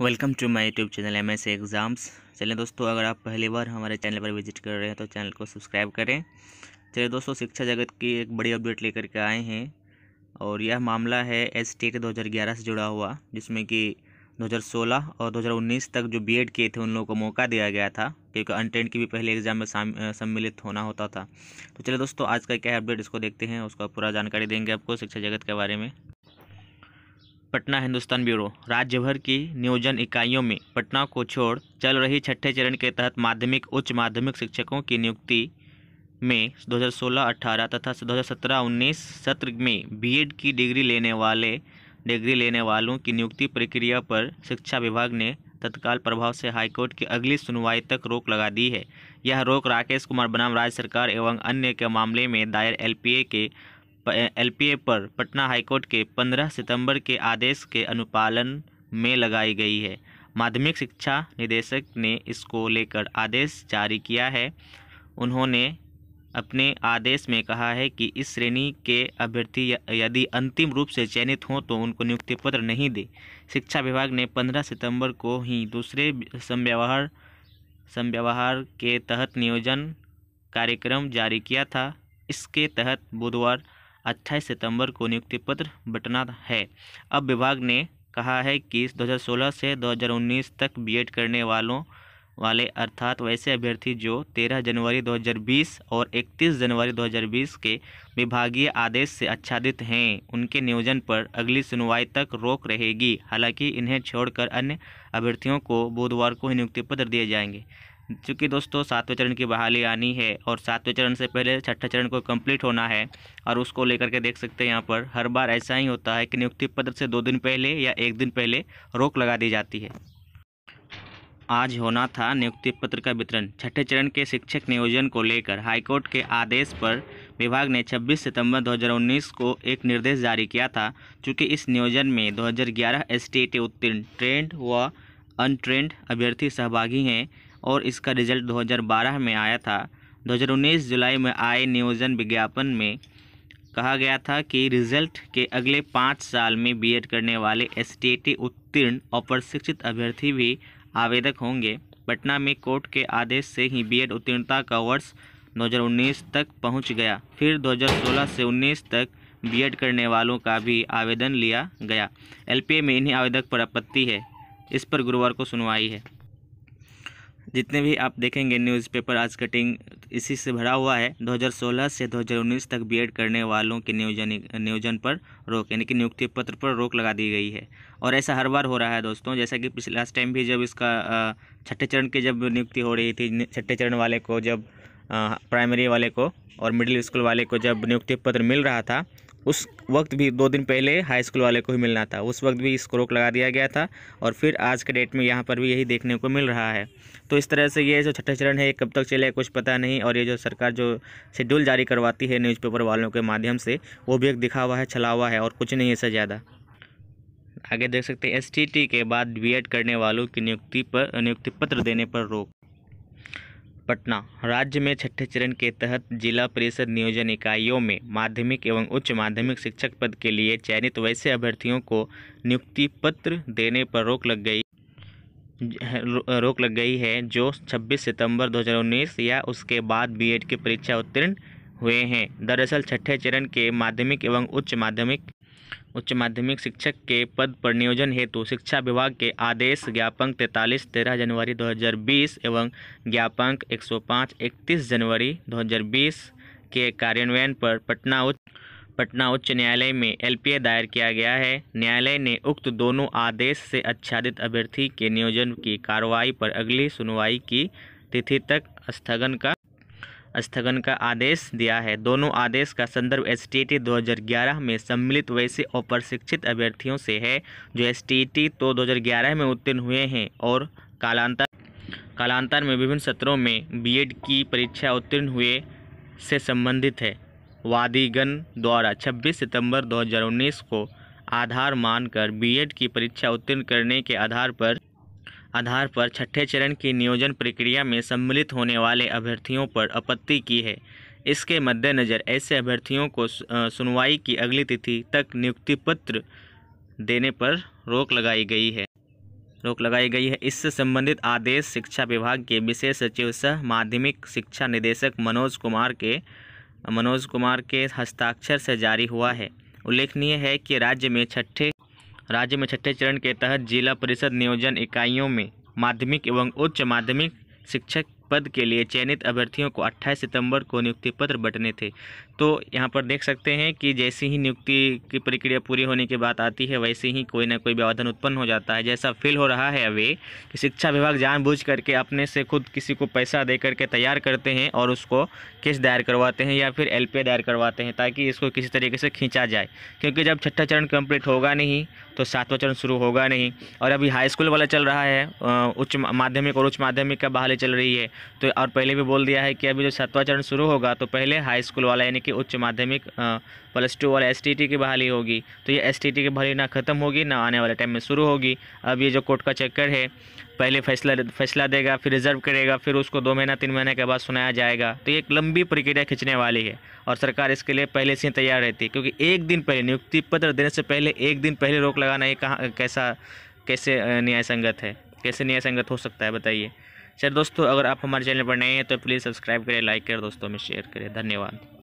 welcome to my YouTube channel M S exams चलें दोस्तों अगर आप पहली बार हमारे चैनल पर विजिट कर रहे हैं तो चैनल को सब्सक्राइब करें चलिए दोस्तों शिक्षा जगत की एक बड़ी अपडेट लेकर के आए हैं और यह मामला है एस टी के दो से जुड़ा हुआ जिसमें कि 2016 और 2019 तक जो बीएड किए थे उन लोगों को मौका दिया गया था क्योंकि अनटेंट की भी पहले एग्ज़ाम में सम्मिलित होना होता था तो चलिए दोस्तों आज का क्या अपडेट इसको देखते हैं उसका पूरा जानकारी देंगे आपको शिक्षा जगत के बारे में पटना हिंदुस्तान ब्यूरो राज्य भर की नियोजन इकाइयों में पटना को छोड़ चल रही छठे चरण के तहत माध्यमिक उच्च माध्यमिक शिक्षकों की नियुक्ति में 2016-18 तथा 2017-19 सत्र में बीएड की डिग्री लेने वाले डिग्री लेने वालों की नियुक्ति प्रक्रिया पर शिक्षा विभाग ने तत्काल प्रभाव से हाईकोर्ट की अगली सुनवाई तक रोक लगा दी है यह रोक राकेश कुमार बनाम राज्य सरकार एवं अन्य के मामले में दायर एलपीए के एलपीए पर पटना हाईकोर्ट के 15 सितंबर के आदेश के अनुपालन में लगाई गई है माध्यमिक शिक्षा निदेशक ने इसको लेकर आदेश जारी किया है उन्होंने अपने आदेश में कहा है कि इस श्रेणी के अभ्यर्थी यदि अंतिम रूप से चयनित हों तो उनको नियुक्ति पत्र नहीं दे शिक्षा विभाग ने 15 सितंबर को ही दूसरे संव्यवहार संव्यवहार के तहत नियोजन कार्यक्रम जारी किया था इसके तहत बुधवार अट्ठाईस सितंबर को नियुक्ति पत्र बटना है अब विभाग ने कहा है कि 2016 से 2019 तक बीएड करने वालों वाले अर्थात वैसे अभ्यर्थी जो 13 जनवरी 2020 और 31 जनवरी 2020 के विभागीय आदेश से आच्छादित हैं उनके नियोजन पर अगली सुनवाई तक रोक रहेगी हालांकि इन्हें छोड़कर अन्य अभ्यर्थियों को बुधवार को ही नियुक्ति पत्र दिए जाएंगे चूँकि दोस्तों सातवें चरण की बहाली आनी है और सातवें चरण से पहले छठा चरण को कंप्लीट होना है और उसको लेकर के देख सकते हैं यहाँ पर हर बार ऐसा ही होता है कि नियुक्ति पत्र से दो दिन पहले या एक दिन पहले रोक लगा दी जाती है आज होना था नियुक्ति पत्र का वितरण छठे चरण के शिक्षक नियोजन को लेकर हाईकोर्ट के आदेश पर विभाग ने 26 सितंबर 2019 को एक निर्देश जारी किया था चूँकि इस नियोजन में 2011 एस टी उत्तीर्ण ट्रेंड व अनट्रेंड अभ्यर्थी सहभागी हैं और इसका रिजल्ट 2012 में आया था 2019 जुलाई में आए नियोजन विज्ञापन में कहा गया था कि रिजल्ट के अगले पाँच साल में बीएड करने वाले एस उत्तीर्ण और प्रशिक्षित अभ्यर्थी भी आवेदक होंगे पटना में कोर्ट के आदेश से ही बीएड उत्तीर्णता का वर्ष 2019 तक पहुंच गया फिर 2016 से 19 तक बीएड करने वालों का भी आवेदन लिया गया एलपीए में इन्हीं आवेदक पर आपत्ति है इस पर गुरुवार को सुनवाई है जितने भी आप देखेंगे न्यूज़पेपर आज कटिंग इसी से भरा हुआ है 2016 से 2019 तक बीएड करने वालों के नियोजन नियोजन पर रोक यानी कि नियुक्ति पत्र पर रोक लगा दी गई है और ऐसा हर बार हो रहा है दोस्तों जैसा कि पिछले लास्ट टाइम भी जब इसका छठे चरण की जब नियुक्ति हो रही थी छठे चरण वाले को जब प्राइमरी वाले को और मिडिल स्कूल वाले को जब नियुक्ति पत्र मिल रहा था उस वक्त भी दो दिन पहले हाई स्कूल वाले को ही मिलना था उस वक्त भी इसको रोक लगा दिया गया था और फिर आज के डेट में यहाँ पर भी यही देखने को मिल रहा है तो इस तरह से ये जो छठा चरण है कब तक चले कुछ पता नहीं और ये जो सरकार जो शेड्यूल जारी करवाती है न्यूज़पेपर वालों के माध्यम से वो भी एक दिखा हुआ है छला हुआ है और कुछ नहीं ऐसा ज़्यादा आगे देख सकते हैं एस के बाद बी करने वालों की नियुक्ति पर नियुक्ति पत्र देने पर रोक पटना राज्य में छठे चरण के तहत जिला परिषद नियोजन इकाइयों में माध्यमिक एवं उच्च माध्यमिक शिक्षक पद के लिए चयनित वैसे अभ्यर्थियों को नियुक्ति पत्र देने पर रोक लग गई रोक लग गई है जो 26 सितंबर 2019 या उसके बाद बीएड की परीक्षा उत्तीर्ण हुए हैं दरअसल छठे चरण के माध्यमिक एवं उच्च माध्यमिक उच्च माध्यमिक शिक्षक के पद पर नियोजन हेतु शिक्षा विभाग के आदेश ज्ञापन तैंतालीस तेरह जनवरी 2020 एवं सौ 105 इकतीस जनवरी 2020 के कार्यान्वयन पर पटना उच्च पटना उच्च न्यायालय में एलपीए दायर किया गया है न्यायालय ने उक्त दोनों आदेश से आच्छादित अभ्यर्थी के नियोजन की कार्रवाई पर अगली सुनवाई की तिथि तक स्थगन का स्थगन का आदेश दिया है दोनों आदेश का संदर्भ एस टी टी 2011 में सम्मिलित वैसे अप्रशिक्षित अभ्यर्थियों से है जो एस टी टी तो 2011 में उत्तीर्ण हुए हैं और कालांतर कालांतर में विभिन्न सत्रों में बीएड की परीक्षा उत्तीर्ण हुए से संबंधित है वादीगण द्वारा 26 सितंबर 2019 को आधार मानकर बीएड की परीक्षा उत्तीर्ण करने के आधार पर आधार पर छठे चरण की नियोजन प्रक्रिया में सम्मिलित होने वाले अभ्यर्थियों पर आपत्ति की है इसके मद्देनज़र ऐसे अभ्यर्थियों को सुनवाई की अगली तिथि तक नियुक्ति पत्र देने पर रोक लगाई गई है रोक लगाई गई है इससे संबंधित आदेश शिक्षा विभाग के विशेष सचिव सह माध्यमिक शिक्षा निदेशक मनोज कुमार के मनोज कुमार के हस्ताक्षर से जारी हुआ है उल्लेखनीय है कि राज्य में छठे राज्य में छठे चरण के तहत जिला परिषद नियोजन इकाइयों में माध्यमिक एवं उच्च माध्यमिक शिक्षक पद के लिए चयनित अभ्यर्थियों को 28 सितंबर को नियुक्ति पत्र बंटने थे तो यहाँ पर देख सकते हैं कि जैसे ही नियुक्ति की प्रक्रिया पूरी होने की बात आती है वैसे ही कोई ना कोई व्यवधान उत्पन्न हो जाता है जैसा फील हो रहा है अभी कि शिक्षा विभाग जानबूझ करके अपने से खुद किसी को पैसा दे करके तैयार करते हैं और उसको केस दायर करवाते हैं या फिर एल दायर करवाते हैं ताकि इसको किसी तरीके से खींचा जाए क्योंकि जब छठा चरण कम्प्लीट होगा नहीं तो सातवा चरण शुरू होगा नहीं और अभी हाई स्कूल वाला चल रहा है उच्च माध्यमिक और उच्च माध्यमिक का बहाली चल रही है तो और पहले भी बोल दिया है कि अभी जो सातवा चरण शुरू होगा तो पहले हाई स्कूल वाला यानी कि उच्च माध्यमिक प्लस टू वाले एस की बहाली होगी तो ये एस की बहाली ना ख़त्म होगी ना आने वाले टाइम में शुरू होगी अब ये जो कोर्ट का चक्कर है पहले फैसला फैसला देगा फिर रिजर्व करेगा फिर उसको दो महीना तीन महीने के बाद सुनाया जाएगा तो ये एक लंबी प्रक्रिया खींचने वाली है और सरकार इसके लिए पहले से ही तैयार रहती है क्योंकि एक दिन पहले नियुक्ति पत्र देने से पहले एक दिन पहले रोक लगाना ये कहाँ कैसा कैसे न्याय संगत है कैसे न्याय संगत हो सकता है बताइए चलिए दोस्तों अगर आप हमारे चैनल पर नए हैं तो प्लीज़ सब्सक्राइब करें लाइक करें दोस्तों में शेयर करें धन्यवाद